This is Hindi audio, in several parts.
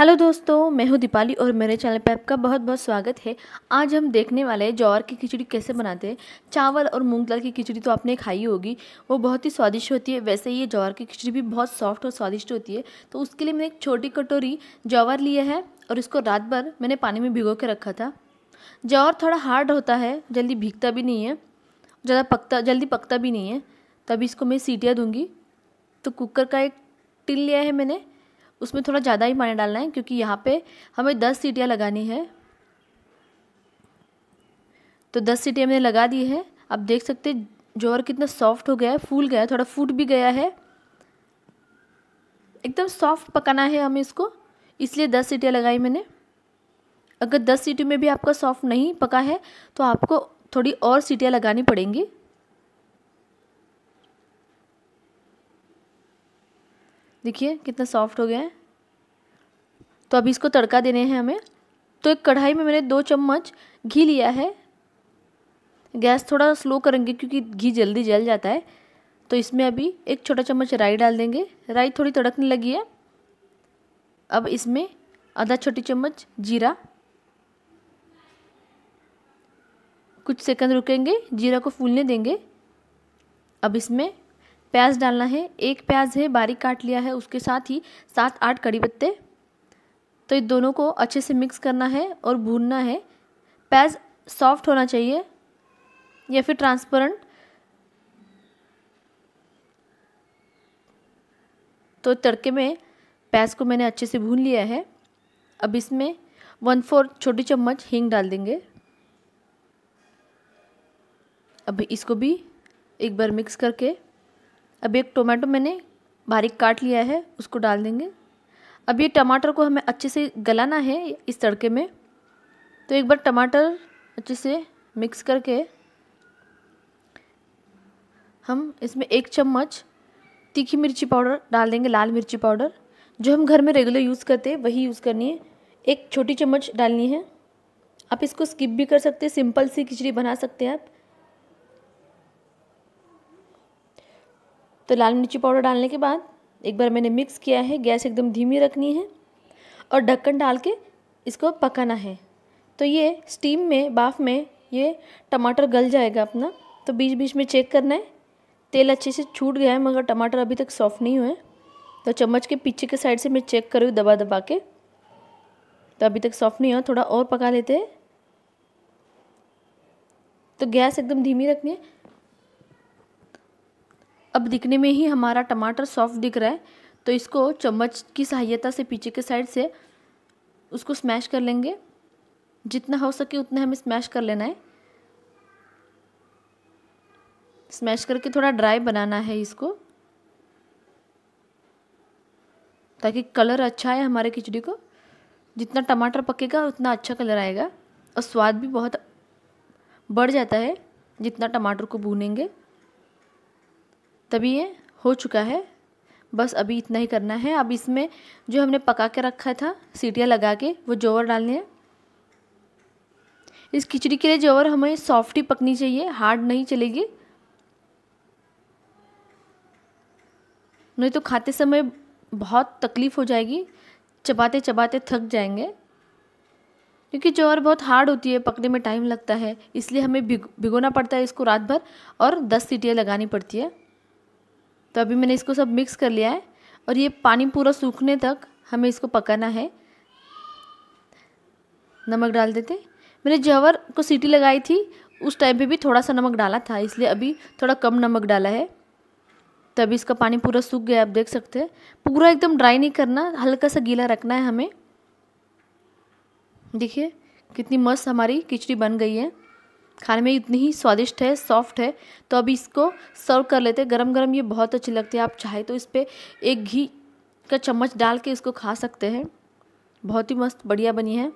हेलो दोस्तों मैं हूं दीपाली और मेरे चैनल पर आपका बहुत बहुत स्वागत है आज हम देखने वाले हैं जौर की खिचड़ी कैसे बनाते हैं चावल और मूंग दाल की खिचड़ी तो आपने खाई होगी वो बहुत ही स्वादिष्ट होती है वैसे ये जौर की खिचड़ी भी बहुत सॉफ्ट और स्वादिष्ट होती है तो उसके लिए मैंने एक छोटी कटोरी जौवर लिया है और इसको रात भर मैंने पानी में भिगो के रखा था जौर थोड़ा हार्ड होता है जल्दी भीगता भी नहीं है ज़्यादा पकता जल्दी पकता भी नहीं है तभी इसको मैं सीटियाँ दूँगी तो कुकर का एक टिन लिया है मैंने उसमें थोड़ा ज़्यादा ही पानी डालना है क्योंकि यहाँ पे हमें दस सीटियाँ लगानी है तो दस सीटियाँ मैंने लगा दी है आप देख सकते जोर कितना सॉफ्ट हो गया है फूल गया है थोड़ा फूट भी गया है एकदम सॉफ्ट पकाना है हमें इसको इसलिए दस सीटियाँ लगाई मैंने अगर दस सीटी में भी आपका सॉफ्ट नहीं पका है तो आपको थोड़ी और सीटियाँ लगानी पड़ेंगी देखिए कितना सॉफ्ट हो गया है तो अभी इसको तड़का देने हैं हमें तो एक कढ़ाई में मैंने दो चम्मच घी लिया है गैस थोड़ा स्लो करेंगे क्योंकि घी जल्दी जल जाता है तो इसमें अभी एक छोटा चम्मच राई डाल देंगे राई थोड़ी तड़कने लगी है अब इसमें आधा छोटी चम्मच जीरा कुछ सेकंड रुकेंगे जीरा को फूलने देंगे अब इसमें प्याज डालना है एक प्याज है बारीक काट लिया है उसके साथ ही सात आठ कड़ी पत्ते तो ये दोनों को अच्छे से मिक्स करना है और भूनना है प्याज सॉफ्ट होना चाहिए या फिर ट्रांसपेरेंट तो तड़के में प्याज को मैंने अच्छे से भून लिया है अब इसमें वन फोर छोटी चम्मच हींग डाल देंगे अब इसको भी एक बार मिक्स करके अब एक टोमेटो मैंने बारीक काट लिया है उसको डाल देंगे अब ये टमाटर को हमें अच्छे से गलाना है इस तड़के में तो एक बार टमाटर अच्छे से मिक्स करके हम इसमें एक चम्मच तीखी मिर्ची पाउडर डाल देंगे लाल मिर्ची पाउडर जो हम घर में रेगुलर यूज़ करते हैं वही यूज़ करनी है एक छोटी चम्मच डालनी है आप इसको स्किप भी कर सकते हैं सिंपल सी खिचड़ी बना सकते हैं आप तो लाल मिर्ची पाउडर डालने के बाद एक बार मैंने मिक्स किया है गैस एकदम धीमी रखनी है और ढक्कन डाल के इसको पकाना है तो ये स्टीम में बाफ में ये टमाटर गल जाएगा अपना तो बीच बीच में चेक करना है तेल अच्छे से छूट गया है मगर टमाटर अभी तक सॉफ्ट नहीं हुए तो चम्मच के पीछे के साइड से मैं चेक कर रही हूँ दबा दबा के तो अभी तक सॉफ्ट नहीं हुआ थोड़ा और पका लेते हैं तो गैस एकदम धीमी रखनी है अब दिखने में ही हमारा टमाटर सॉफ्ट दिख रहा है तो इसको चम्मच की सहायता से पीछे के साइड से उसको स्मैश कर लेंगे जितना हो सके उतना हमें स्मैश कर लेना है स्मैश करके थोड़ा ड्राई बनाना है इसको ताकि कलर अच्छा आए हमारे खिचड़ी को जितना टमाटर पकेगा उतना अच्छा कलर आएगा और स्वाद भी बहुत बढ़ जाता है जितना टमाटर को भूनेंगे तभी ये हो चुका है बस अभी इतना ही करना है अब इसमें जो हमने पका के रखा था सीटियाँ लगा के वो जोवर डालने हैं इस खिचड़ी के लिए जोवर हमें सॉफ्ट ही पकनी चाहिए हार्ड नहीं चलेगी नहीं तो खाते समय बहुत तकलीफ़ हो जाएगी चबाते चबाते थक जाएंगे क्योंकि जोवर बहुत हार्ड होती है पकने में टाइम लगता है इसलिए हमें भिगोना पड़ता है इसको रात भर और दस सीटियाँ लगानी पड़ती है तो अभी मैंने इसको सब मिक्स कर लिया है और ये पानी पूरा सूखने तक हमें इसको पकाना है नमक डाल देते मैंने जवर को सीटी लगाई थी उस टाइम पे भी थोड़ा सा नमक डाला था इसलिए अभी थोड़ा कम नमक डाला है तभी तो इसका पानी पूरा सूख गया आप देख सकते हैं पूरा एकदम ड्राई नहीं करना हल्का सा गीला रखना है हमें देखिए कितनी मस्त हमारी खिचड़ी बन गई है खाने में इतनी ही स्वादिष्ट है सॉफ्ट है तो अभी इसको सर्व कर लेते हैं गरम गरम ये बहुत अच्छी लगती है आप चाहे तो इस पर एक घी का चम्मच डाल के इसको खा सकते हैं बहुत ही मस्त बढ़िया बनी है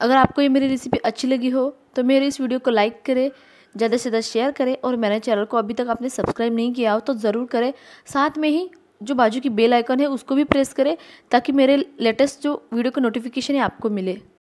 अगर आपको ये मेरी रेसिपी अच्छी लगी हो तो मेरे इस वीडियो को लाइक करें ज़्यादा से ज़्यादा शेयर करें और मेरे चैनल को अभी तक आपने सब्सक्राइब नहीं किया हो तो ज़रूर करें साथ में ही जो बाजू की बेल आइकन है उसको भी प्रेस करें ताकि मेरे लेटेस्ट जो वीडियो का नोटिफिकेशन है आपको मिले